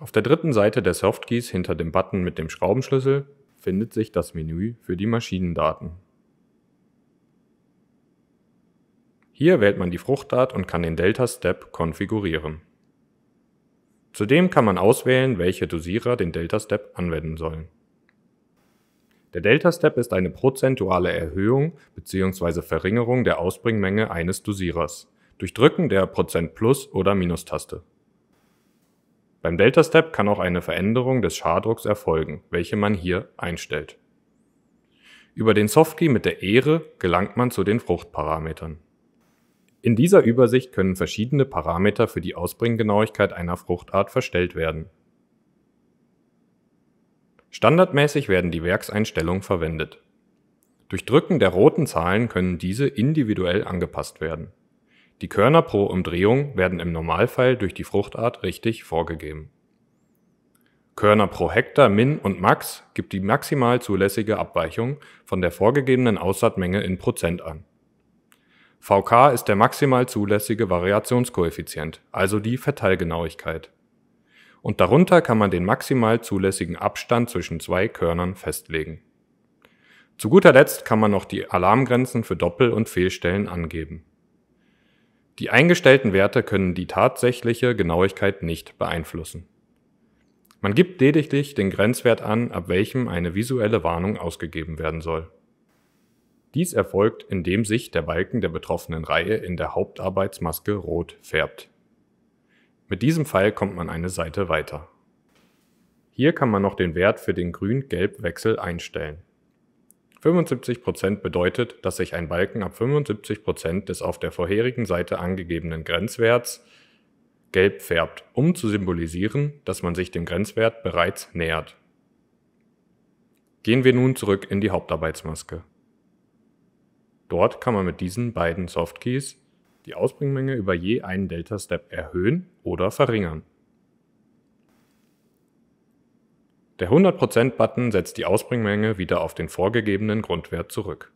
Auf der dritten Seite der Softkeys hinter dem Button mit dem Schraubenschlüssel findet sich das Menü für die Maschinendaten. Hier wählt man die Fruchtart und kann den Delta Step konfigurieren. Zudem kann man auswählen, welche Dosierer den Delta Step anwenden sollen. Der Delta Step ist eine prozentuale Erhöhung bzw. Verringerung der Ausbringmenge eines Dosierers durch Drücken der Prozent Plus oder Minustaste. Beim Delta Step kann auch eine Veränderung des Schardrucks erfolgen, welche man hier einstellt. Über den Softkey mit der Ehre gelangt man zu den Fruchtparametern. In dieser Übersicht können verschiedene Parameter für die Ausbringgenauigkeit einer Fruchtart verstellt werden. Standardmäßig werden die Werkseinstellungen verwendet. Durch Drücken der roten Zahlen können diese individuell angepasst werden. Die Körner pro Umdrehung werden im Normalfall durch die Fruchtart richtig vorgegeben. Körner pro Hektar Min und Max gibt die maximal zulässige Abweichung von der vorgegebenen Aussaatmenge in Prozent an. VK ist der maximal zulässige Variationskoeffizient, also die Verteilgenauigkeit. Und darunter kann man den maximal zulässigen Abstand zwischen zwei Körnern festlegen. Zu guter Letzt kann man noch die Alarmgrenzen für Doppel- und Fehlstellen angeben. Die eingestellten Werte können die tatsächliche Genauigkeit nicht beeinflussen. Man gibt lediglich den Grenzwert an, ab welchem eine visuelle Warnung ausgegeben werden soll. Dies erfolgt, indem sich der Balken der betroffenen Reihe in der Hauptarbeitsmaske rot färbt. Mit diesem Pfeil kommt man eine Seite weiter. Hier kann man noch den Wert für den Grün-Gelb-Wechsel einstellen. 75% bedeutet, dass sich ein Balken ab 75% des auf der vorherigen Seite angegebenen Grenzwerts gelb färbt, um zu symbolisieren, dass man sich dem Grenzwert bereits nähert. Gehen wir nun zurück in die Hauptarbeitsmaske. Dort kann man mit diesen beiden Softkeys die Ausbringmenge über je einen Delta-Step erhöhen oder verringern. Der 100%-Button setzt die Ausbringmenge wieder auf den vorgegebenen Grundwert zurück.